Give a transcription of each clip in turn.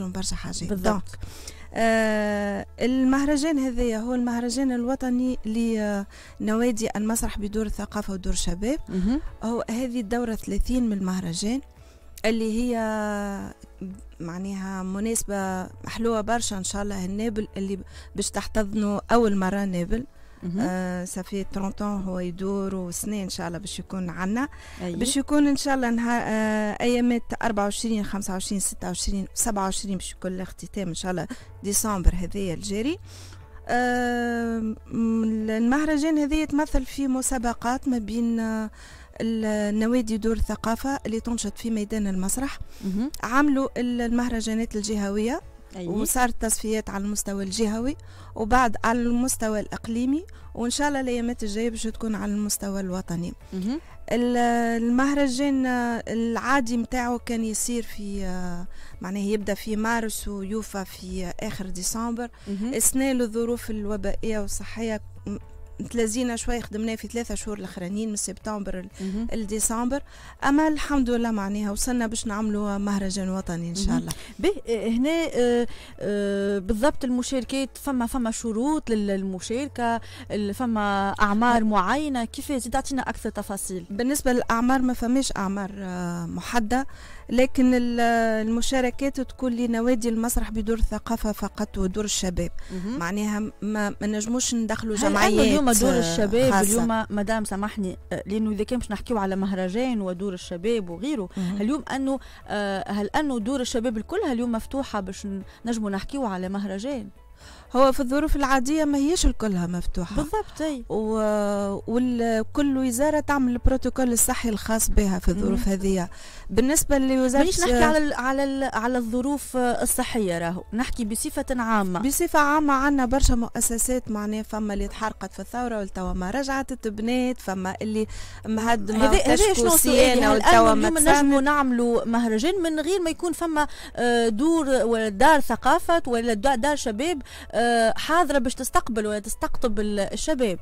نجم برشا حاجات بالضبط آه المهرجان هذايا هو المهرجان الوطني لنوادي آه، المسرح بدور الثقافة ودور الشباب هو هذه الدورة 30 من المهرجان اللي هي معناها مناسبة حلوة برشا إن شاء الله النابل اللي باش تحتضنوا أول مرة نابل آه صافي 30 هو يدور وسنين ان شاء الله باش يكون عندنا باش يكون ان شاء الله نهار آه ايامات 24 25 26 27 باش يكون الاختتام ان شاء الله ديسمبر هذايا الجاري آه المهرجان هذايا يتمثل في مسابقات ما بين آه، النوادي دور الثقافة اللي تنشط في ميدان المسرح عملوا المهرجانات الجهوية أيه. وصارت تصفيات على المستوى الجهوي وبعد على المستوى الاقليمي وان شاء الله الايامات الجايه باش تكون على المستوى الوطني المهرجان العادي نتاعو كان يصير في معناه يبدا في مارس ويوفى في اخر ديسمبر السنه للظروف الوبائيه والصحيه تلازينا شوي خدمنا في ثلاثة شهور الاخرانيين من سبتمبر لديسمبر اما الحمد لله معناها وصلنا باش نعملوا مهرجان وطني ان شاء الله به آه، هنا آه، آه، بالضبط المشاركات فما فما شروط للمشاركه فما اعمار معينه كيف تعطينا اكثر تفاصيل بالنسبه للاعمار ما فماش اعمار محدده لكن المشاركات تكون لنوادي المسرح بدور الثقافة فقط ودور الشباب معناها ما, ما نجموش ندخلوا جمعيات اليوم دور آه، الشباب خاصة. اليوم مدام سامحني آه، لانه اذا كان باش نحكيه على مهرجان ودور الشباب وغيره مهم. اليوم انه آه، هل انه دور الشباب الكلها اليوم مفتوحه باش نجموا نحكيه على مهرجان هو في الظروف العاديه ما هيش الكلها مفتوحه بالضبط اي و... وكل وزاره تعمل البروتوكول الصحي الخاص بها في الظروف هذه بالنسبه لوزاره مانيش نحكي على ال على ال على الظروف الصحيه راهو نحكي بصفه عامه بصفه عامه عندنا برشا مؤسسات معناها فما اللي تحرقت في الثوره والتوا ما رجعت تبنات فما اللي مهدمة هذا شنو سيانا يعني والتوا ما نجموا نعملوا مهرجان من غير ما يكون فما آه، دور ولا دار ثقافه ولا دار شباب آه، حاضره باش تستقبل وتستقطب الشباب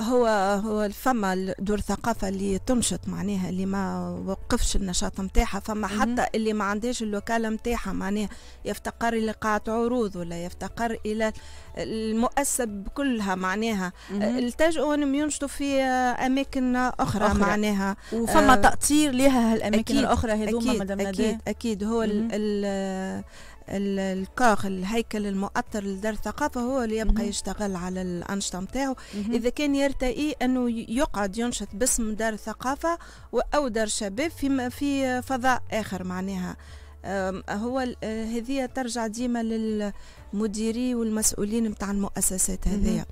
هو هو فما دور ثقافه اللي تنشط معناها اللي ما وقفش النشاط نتاعها فما حتى اللي ما عندهاش اللوكال نتاعها معناها يفتقر الى قاعه عروض ولا يفتقر الى المؤسسه كلها معناها آه، التجؤوا انهم ينشطوا في اماكن اخرى, أخرى. معناها وفما آه تاطير لها هالاماكن أكيد الاخرى هذوما مدام اكيد اكيد هو ال ال الكوخ الهيكل المؤطر لدار الثقافة هو اللي يبقى مم. يشتغل على الأنشطة نتاعو إذا كان يرتئي أنه يقعد ينشط باسم دار الثقافة أو دار شباب في في فضاء آخر معناها هو هذه ترجع ديما لل مديري والمسؤولين نتاع المؤسسات هذيا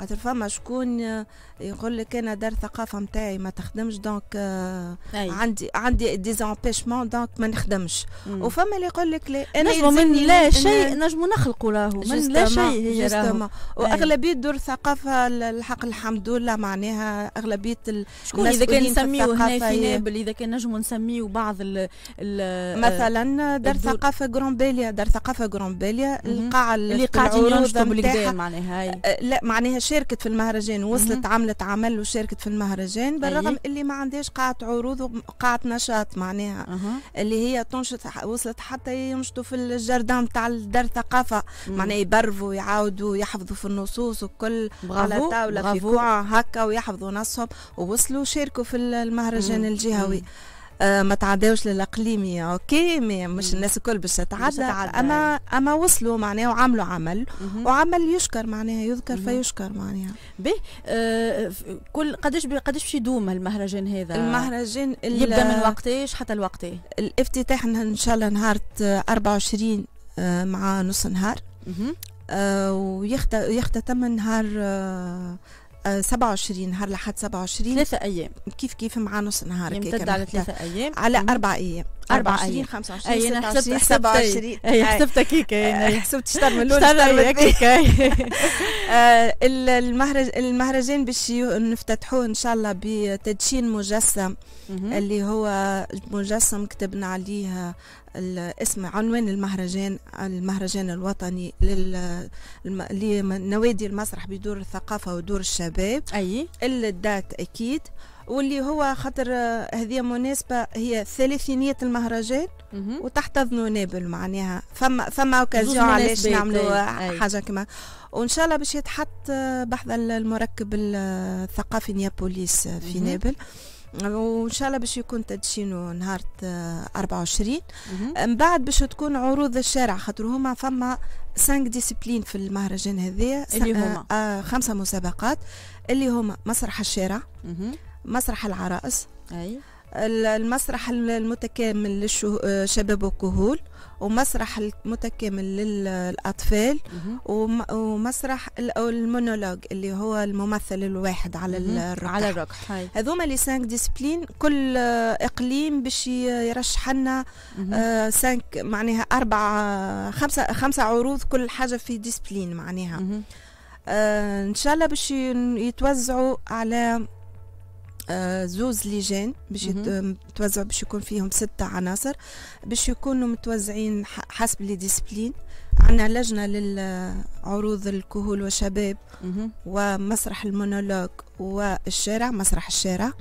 خاطر فما شكون آه، يقول لك انا دار الثقافه نتاعي ما تخدمش دونك آه عندي عندي زامبيشمون دونك ما نخدمش وفما اللي يقول لك لا انا نجم من لا شيء نجم نخلقوا راهو من لا شيء هي واغلبيه دور الثقافه الحق الحمد لله معناها اغلبيه شكون اذا كان نسميو هنا في نابل اذا كان نجمو نسميو بعض ال مثلا دار الثقافه جرون دار ثقافه جرون باليا اللي قاعدين ينشطوا بالقدام معناها هاي أه، لا معناها شاركت في المهرجان وصلت عملت عمل وشاركت في المهرجان بالرغم اللي ما عندهاش قاعة عروض وقاعة نشاط معناها اللي هي تنشط وصلت حتى ينشطوا في الجردان تاع الدار الثقافه معناها يبرفوا يعاودوا يحفظوا في النصوص وكل على طاولة في كوع هكا ويحفظوا نصهم ووصلوا شاركوا في المهرجان الجهوي آه، ما تعداوش للاقليمي اوكي مش الناس الكل باش تتعدى اما يعني. اما وصلوا معناها وعملوا عمل وعمل يشكر معناها يذكر فيشكر معناها به آه كل قداش قداش باش يدوم المهرجان هذا المهرجان يبدا من وقتاش حتى لوقتاش الافتتاح ان شاء الله نهار 24 آه مع نص نهار آه ويختتم نهار آه، 27 نهار لحد 27 ثلاثة أيام كيف كيف مع نص نهار يمتد على ثلاثة أيام على أربع أيام 24 25 26 أنا 27 أي حسبتك هيك يعني آه، حسبت شطر من آه، الأول شطر المهرج المهرجان باش نفتتحوه إن شاء الله بتدشين مجسم اللي هو مجسم كتبنا عليه اسم عنوان المهرجان المهرجان الوطني لنوادي المسرح بدور الثقافة ودور الشباب أي الدات أكيد واللي هو خاطر آه، هذه مناسبة هي ثلاثينية المهرجان وتحتضنوا نابل معناها فما فما اوكازيون علاش نعملوا حاجة كما وان شاء الله باش يتحط آه، بحذا المركب آه، الثقافي نيابوليس في نابل وان شاء الله باش يكون تدشينه نهار 24 من بعد باش تكون عروض الشارع خاطر هما فما 5 ديسيبلين في المهرجان هذايا اللي هما آه خمسه مسابقات اللي هما مسرح الشارع مسرح العرائس أي. المسرح المتكامل للشباب والكهول ومسرح المتكامل للأطفال ومسرح المونولوج اللي هو الممثل الواحد على الركح على الركح هذوما لي سانك ديسبلين كل إقليم باش يرشح لنا سانك آه، معناها اربع خمسة خمسة عروض كل حاجة في ديسبلين معناها آه، إن شاء الله باش يتوزعوا على آه، زوز لجان باش توزعوا باش يكون فيهم ستة عناصر باش يكونوا متوزعين حسب لي ديسبلين عندنا لجنة للعروض الكهول والشباب ومسرح المونولوج والشارع مسرح الشارع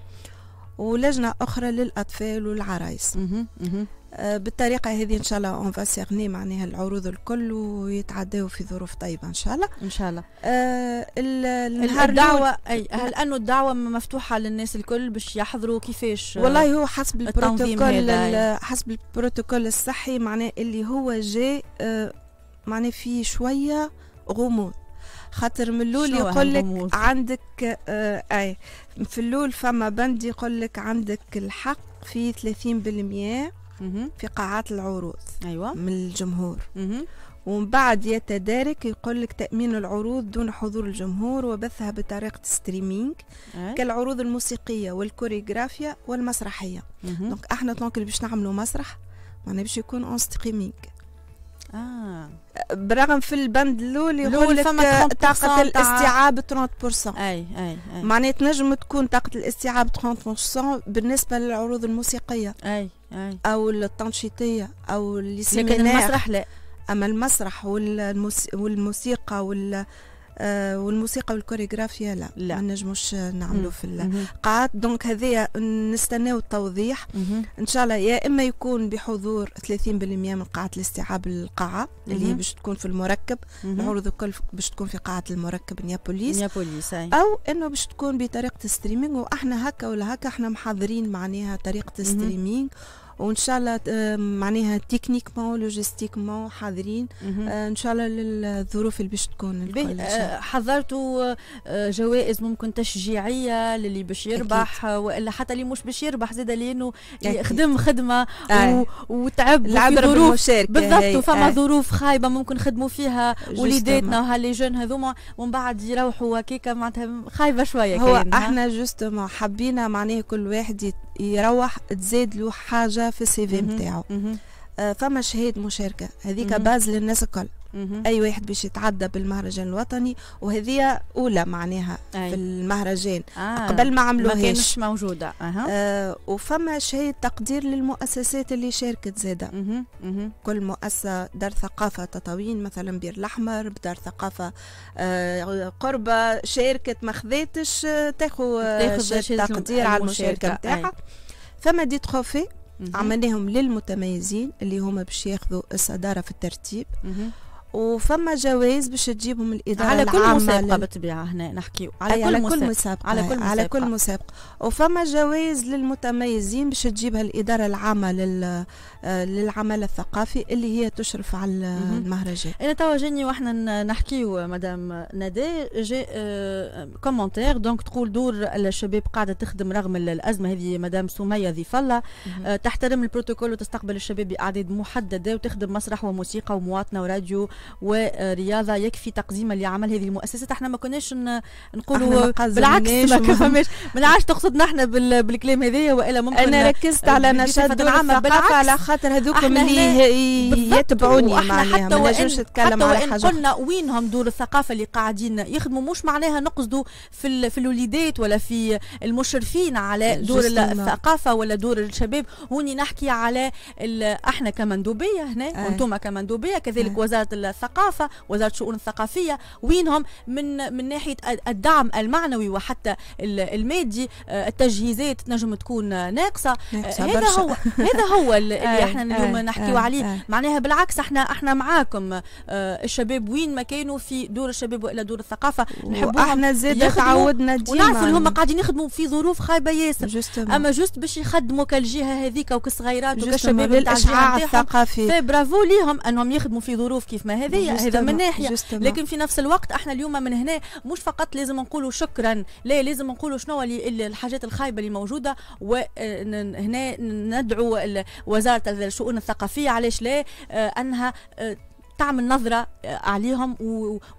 ولجنة أخرى للأطفال والعرايس آه، بالطريقة هذه إن شاء الله أون فاسيغني معناها العروض الكل ويتعداو في ظروف طيبة إن شاء الله إن شاء الله آه الدعوة أي هل أنه الدعوة مفتوحة للناس الكل باش يحضروا كيفاش والله هو حسب البروتوكول حسب البروتوكول الصحي معناه اللي هو جاء آه، معناه في شوية غموض خاطر من الاول يقول لك عندك آه اي في الاول فما بند يقول لك عندك الحق في 30% في قاعات العروض أيوة. من الجمهور ومن بعد يتدارك يقول لك تأمين العروض دون حضور الجمهور وبثها بطريقة ستريمينج أه؟ كالعروض الموسيقية والكوريغرافيا والمسرحية دونك احنا دونك اللي باش نعملوا مسرح معناها باش يكون اون ستريمينج آه. برغم في البند الاول يقول لك طاقه الاستيعاب 30% اي اي, أي. معناها تنجم تكون طاقه الاستيعاب 30% بالنسبه للعروض الموسيقيه اي اي او التنشيطيه او لكن المسرح لا اما المسرح والموسيقى وال آه، والموسيقى والكوريغرافيا لا, لا. ما نجموش آه، نعملوا في القاعات دونك هذايا نستناو التوضيح ان شاء الله يا اما يكون بحضور 30% من قاعه الاستيعاب القاعه اللي هي باش تكون في المركب العروض الكل باش تكون في قاعه المركب نيابوليس نيابوليس أي. او انه باش تكون بطريقه ستريمينغ واحنا هكا ولا هكا احنا محضرين معناها طريقه ستريمينغ وان شاء الله آه، معناها تكنيكمون لوجيستيكمون حاضرين آه، ان شاء الله للظروف اللي باش تكون آه، حضرتوا جوائز ممكن تشجيعيه للي باش يربح والا حتى اللي مش باش يربح زاد لانه خدم خدمه و... وتعب ظروف بالضبط فما ظروف خايبه ممكن خدموا فيها وليداتنا وهاللي جون هذوما ومن بعد يروحوا هكاك معناتها خايبه شويه هو احنا جوستومون حبينا معناها كل واحد يروح تزيد له حاجه في السي في نتاعو آه، فما شهاد مشاركه هذيك باز للناس الكل اي واحد باش يتعدى بالمهرجان الوطني وهذه اولى معناها أي. في المهرجان آه. قبل ما عملوهاش ما كانش موجوده أه. آه وفما شيء تقدير للمؤسسات اللي شاركت زاده كل مؤسسه دار ثقافه تطاوين مثلا بير الاحمر بدار ثقافه آه قربه شاركت ما خذاتش آه، آه، تاخذ تقدير على المشاركه نتاعها فما دي تروفي عملناهم للمتميزين اللي هما باش ياخذوا الصداره في الترتيب مه. وفما جوائز باش تجيبهم الاداره على كل مسابقه بالطبيعه هنا نحكي على, كل, على كل مسابقه على كل مسابقه على كل مسابقه وفما جوائز للمتميزين باش تجيبها الاداره العامه لل آه، للعمل الثقافي اللي هي تشرف على المهرجان انا توا جاني واحنا نحكيو مدام ندى جاء كومونتير دونك تقول دور الشباب قاعده تخدم رغم الازمه هذه مدام سميه ذي فله آه، تحترم البروتوكول وتستقبل الشباب باعداد محدده وتخدم مسرح وموسيقى ومواطنه وراديو ورياضه يكفي تقديما لعمل هذه المؤسسه احنا ما كناش نقولوا بالعكس ما فماش ما نعرفش تقصدنا احنا بالكلام هذايا والا ممكن انا ركزت آه، على نشاط العمل فقط على خاطر هذوك اللي يتبعوني معناها ما نجمش نتكلم على حاجه قلنا وينهم دور الثقافه اللي قاعدين يخدموا مش معناها نقصدوا في في الوليدات ولا في المشرفين على دور الثقافه ولا دور الشباب هوني نحكي على احنا كمندوبيه هنا وانتم آه. كمندوبيه كذلك آه. وزاره الثقافه وزاره الشؤون الثقافيه وينهم من من ناحيه الدعم المعنوي وحتى المادي آه، التجهيزات تنجم تكون ناقصه آه، هذا هو هذا هو اللي آه، احنا اليوم نحكيو عليه معناها بالعكس احنا احنا معاكم الشباب وين ما كانوا في دور الشباب والا دور الثقافه نحبوهم احنا زاد تعودنا ديما ونعرفوا اللي هما قاعدين يخدموا في ظروف خايبه ياسر اما جوست باش يخدموا كالجهه هذيك وكالصغيرات وكالشباب الثقافي فبرافو ليهم انهم يخدموا في ظروف كيف ما هذه هذا من ناحيه لكن في نفس الوقت احنا اليوم من هنا مش فقط لازم نقولوا شكرا لا لازم نقولوا شنو الحاجات الخايبه اللي موجوده وهنا ندعو وزاره الشؤون الثقافيه علاش لا آه، انها آه، تعمل نظره آه، عليهم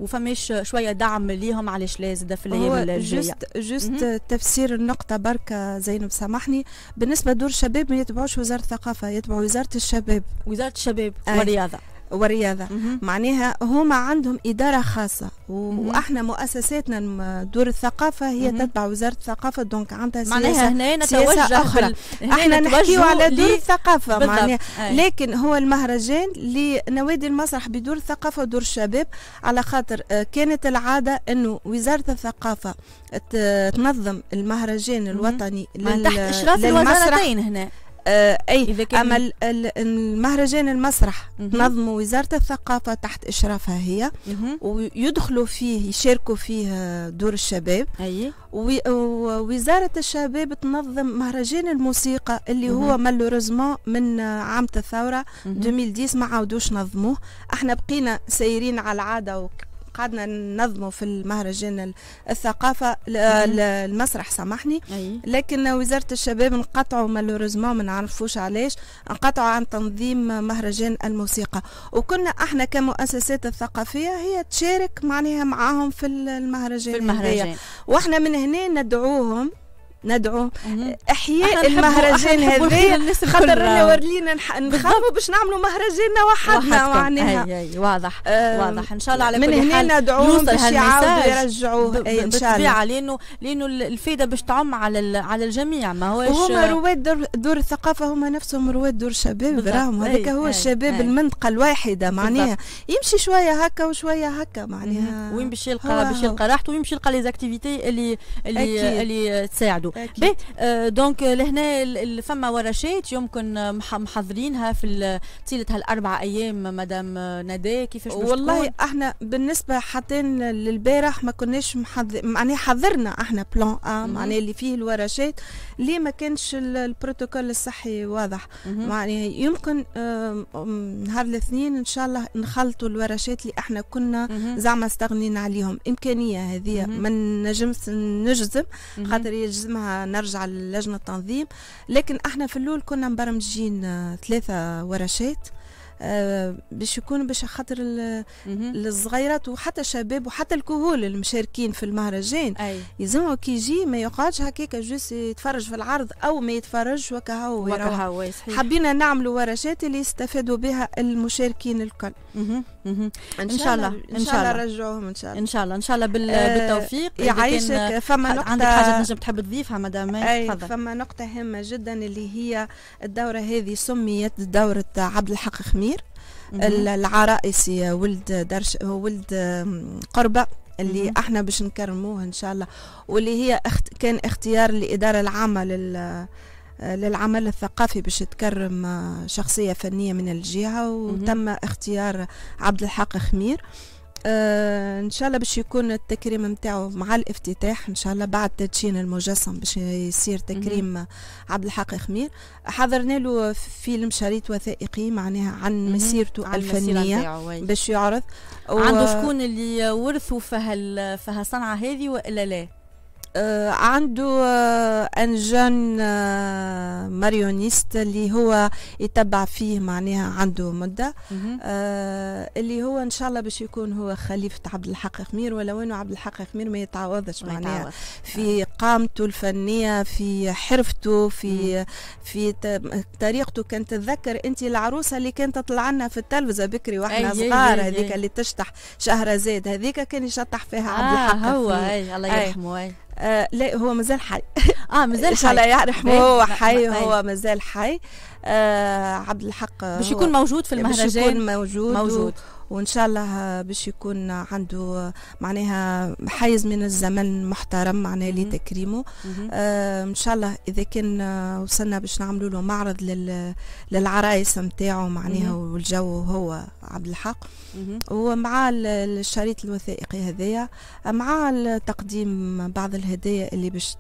وفماش شويه دعم ليهم علاش لازم في الايام الجايه جست جست تفسير النقطه بركه زينب سامحني بالنسبه دور الشباب ما يتبعوش وزاره الثقافه يتبعوا وزاره الشباب وزاره الشباب والرياضه والرياضه معناها هما عندهم اداره خاصه واحنا مؤسساتنا دور الثقافه هي تتبع وزاره الثقافه دونك عندها سياسه معناها هنا نتوجه اخرى احنا نحكيو على دور الثقافه معناها لكن هو المهرجان لنوادي المسرح بدور الثقافه ودور الشباب على خاطر آه، كانت العاده انه وزاره الثقافه تنظم المهرجان الوطني تحت اشراف الوزارتين هنا آه، اي اما المهرجان المسرح تنظمه وزاره الثقافه تحت اشرافها هي ويدخلوا فيه يشاركوا فيه آه، دور الشباب اي ووزاره الشباب تنظم مهرجان الموسيقى اللي هو مالوريزمون من آه، عام الثوره 2010 ما عاودوش نظموه احنا بقينا سايرين على العاده قعدنا ننظموا في المهرجان الثقافه المسرح سامحني لكن وزاره الشباب انقطعوا مالوريزمون ما نعرفوش علاش انقطعوا عن تنظيم مهرجان الموسيقى وكنا احنا كمؤسسات الثقافيه هي تشارك معناها معاهم في المهرجان في المهرجان واحنا من هنا ندعوهم ندعو احياء المهرجان هذا خاطر ورلينا نخافوا باش نعملوا مهرجاننا وحدنا معناها أي أي واضح أه واضح ان شاء الله على من كل هنا ندعو باش يعاودوا يرجعوه ان شاء الله لانه لانه الفائده باش تعم على على الجميع ما هوش وهما رواد دور, دور الثقافه هما نفسهم رواد دور الشباب راهم هذاك هو الشباب المنطقه الواحده معناها يمشي شويه هكا وشويه هكا معناها وين باش يلقى باش يلقى راحته وين باش يلقى ليزاكتيفيتي اللي اللي اللي تساعده نقولوا آه، دونك آه، لهنا فما ورشات يمكن آه، محضرينها في طيله هالاربع ايام مدام ندى كيفاش والله احنا بالنسبه حتى للبارح ما كناش معناها حضرنا احنا بلان ا معناها اللي فيه الورشات اللي ما كانش البروتوكول الصحي واضح معناها يمكن نهار الاثنين ان شاء الله نخلطوا الورشات اللي احنا كنا زعما استغنينا عليهم امكانيه هذه ما نجمش نجزم خاطر يلزمها اسمها نرجع للجنة التنظيم لكن احنا في الاول كنا مبرمجين آه، ثلاثة ورشات آه، باش يكونوا باش خاطر الصغيرات وحتى الشباب وحتى الكهول المشاركين في المهرجان يلزمه كي يجي ما يقعدش هكاك جوس يتفرج في العرض او ما يتفرجش وكهو وكهو حبينا نعملوا ورشات اللي يستفادوا بها المشاركين الكل ان شاء الله ان شاء الله نرجعوهم ان شاء الله ان شاء الله ان شاء الله آه، بالتوفيق يعيشك فما نقطة عندك حاجة تنجم تحب تضيفها مدام أي فما نقطة هامة جدا اللي هي الدورة هذه سميت دورة عبد الحق خمير العرائسي ولد درش ولد قربة اللي احنا باش نكرموه ان شاء الله واللي هي اخت كان اختيار الاداره العامه لل للعمل الثقافي باش تكرم شخصية فنية من الجهة وتم اختيار عبد الحق خمير آه ان شاء الله باش يكون التكريم نتاعو مع الافتتاح ان شاء الله بعد تدشين المجسم باش يصير تكريم عبد الحق خمير حضرنا له فيلم شريط وثائقي معناها عن مسيرته الفنيه باش يعرض عنده شكون اللي ورثوا فيها الصنعه هذه والا لا آه عنده آه ان جون آه ماريونيست اللي هو يتبع فيه معناها عنده مده آه اللي هو ان شاء الله باش يكون هو خليفه عبد الحق خمير ولو انه عبد الحق خمير ما يتعوضش معناها في قامته الفنيه في حرفته في في طريقته كانت تتذكر انت العروسه اللي كانت تطلع لنا في التلفزه بكري واحنا صغار هذيك اللي تشطح زيد هذيك كان يشطح فيها عبد آه، الحق آه هو اي الله يرحمه آه، لا هو مازال حي اه مازال حي الله يرحمه هو حي طيب. هو مازال حي آه عبد الحق باش يكون موجود في المهرجان باش يكون موجود موجود وان شاء الله باش يكون عنده معناها حيز من الزمن محترم معناها لتكريمه آه، ان شاء الله اذا كان وصلنا باش نعملوا له معرض للعرايس نتاعو معناها والجو هو عبد الحق ومع الشريط الوثائقي هذايا مع تقديم بعض الهدايا اللي باش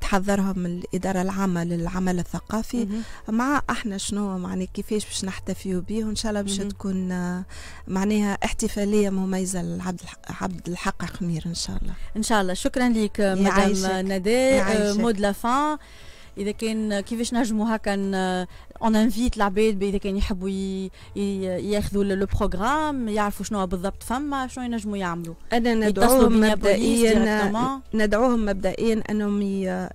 تحضرهم الاداره العامه للعمل الثقافي مع احنا شنو معناها كيفاش باش نحتفيوا به وان شاء الله باش تكون معناها احتفاليه مميزه لعبد عبد الحق حمير ان شاء الله ان شاء الله شكرا لك مدام ندى مود لافان اذا كان كيفاش نجموا هكا اون انفيت العباد اذا كان يحبوا ياخذوا لو بروغرام يعرفوا شنو بالضبط فما شنو ينجموا يعملوا انا ندعوهم مبدئيا ندعوهم مبدئيا انهم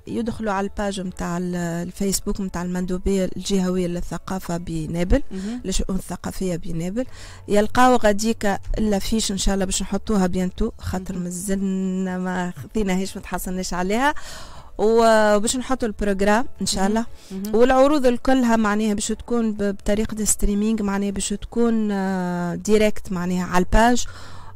يدخلوا على الباج نتاع الفيسبوك نتاع المندوبيه الجهويه للثقافه بنابل للشؤون الثقافيه بنابل يلقاو غاديك الافيش ان شاء الله باش نحطوها بيانتو خاطر مازلنا ما خذيناهاش ما تحصلناش عليها وباش نحطوا البروجرام ان شاء الله والعروض الكلها معناها باش تكون بطريقه ستريمينغ معناها باش تكون ديريكت آه، معناها على الباج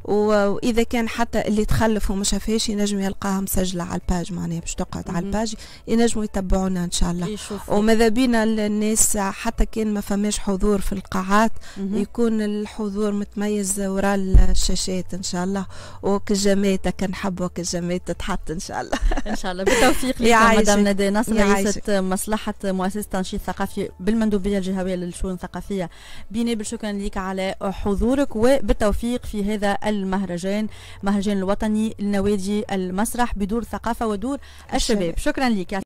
واذا كان حتى اللي تخلف وما شافهاش ينجم يلقاها مسجله على الباج معناها باش تقعد على الباج ينجموا يتبعونا ان شاء الله وماذا بينا الناس حتى كان ما فماش حضور في القاعات يكون الحضور متميز وراء الشاشات ان شاء الله وكالجماعه كنحبوا كالجماعه تتحط ان شاء الله ان شاء الله بالتوفيق لك مدام ندى نصر رئيسه مصلحه مؤسسه التنشيط الثقافي بالمندوبيه الجهويه للشؤون الثقافيه بنابل شكرا لك على حضورك وبالتوفيق في هذا المهرجان مهرجان الوطني لنوادي المسرح بدور ثقافة ودور الشباب شكرا لك